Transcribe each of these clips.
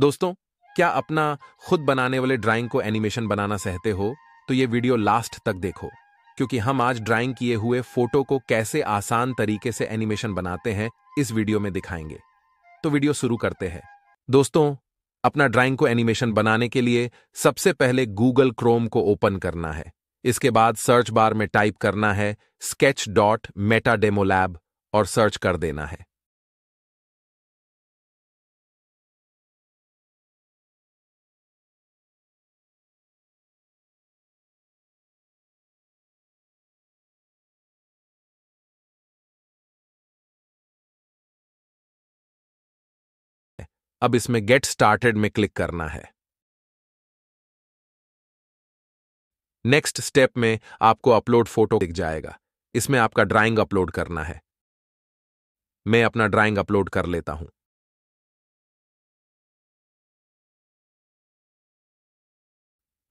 दोस्तों क्या अपना खुद बनाने वाले ड्राइंग को एनिमेशन बनाना सहते हो तो ये वीडियो लास्ट तक देखो क्योंकि हम आज ड्राइंग किए हुए फोटो को कैसे आसान तरीके से एनिमेशन बनाते हैं इस वीडियो में दिखाएंगे तो वीडियो शुरू करते हैं दोस्तों अपना ड्राइंग को एनिमेशन बनाने के लिए सबसे पहले गूगल क्रोम को ओपन करना है इसके बाद सर्च बार में टाइप करना है sketch dot meta demo lab और सर्च कर देना है अब इसमें गेट स्टार्टेड में क्लिक करना है नेक्स्ट स्टेप में आपको अपलोड फोटो दिख जाएगा इसमें आपका ड्राइंग अपलोड करना है मैं अपना ड्राइंग अपलोड कर लेता हूं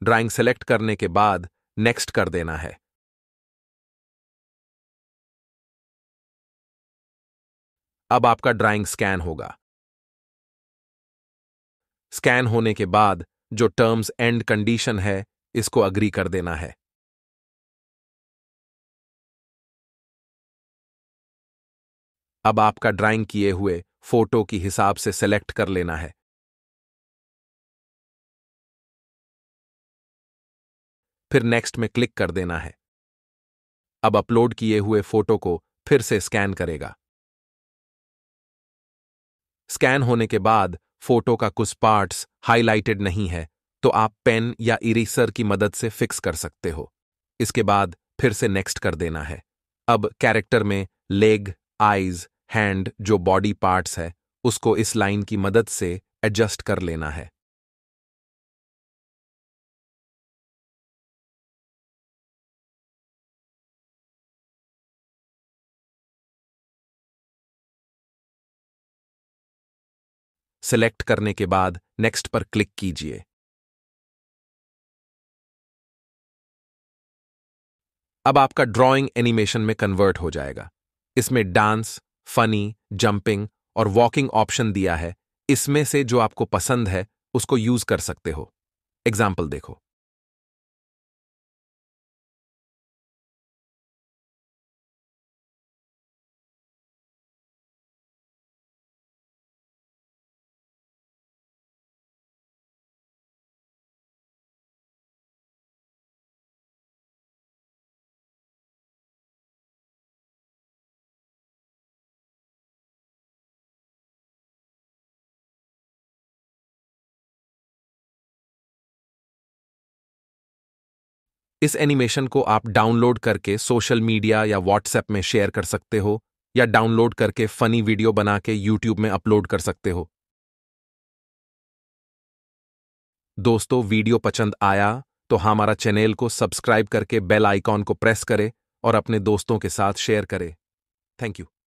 ड्राइंग सेलेक्ट करने के बाद नेक्स्ट कर देना है अब आपका ड्राइंग स्कैन होगा स्कैन होने के बाद जो टर्म्स एंड कंडीशन है इसको अग्री कर देना है अब आपका ड्राइंग किए हुए फोटो की हिसाब से सेलेक्ट कर लेना है फिर नेक्स्ट में क्लिक कर देना है अब अपलोड किए हुए फोटो को फिर से स्कैन करेगा स्कैन होने के बाद फोटो का कुछ पार्ट्स हाईलाइटेड नहीं है तो आप पेन या इरेसर की मदद से फिक्स कर सकते हो इसके बाद फिर से नेक्स्ट कर देना है अब कैरेक्टर में लेग आइज हैंड जो बॉडी पार्ट्स है उसको इस लाइन की मदद से एडजस्ट कर लेना है सेलेक्ट करने के बाद नेक्स्ट पर क्लिक कीजिए अब आपका ड्राइंग एनिमेशन में कन्वर्ट हो जाएगा इसमें डांस फनी जंपिंग और वॉकिंग ऑप्शन दिया है इसमें से जो आपको पसंद है उसको यूज कर सकते हो एग्जाम्पल देखो इस एनिमेशन को आप डाउनलोड करके सोशल मीडिया या व्हाट्सएप में शेयर कर सकते हो या डाउनलोड करके फनी वीडियो बना के यूट्यूब में अपलोड कर सकते हो दोस्तों वीडियो पसंद आया तो हमारा चैनल को सब्सक्राइब करके बेल आइकॉन को प्रेस करें और अपने दोस्तों के साथ शेयर करें थैंक यू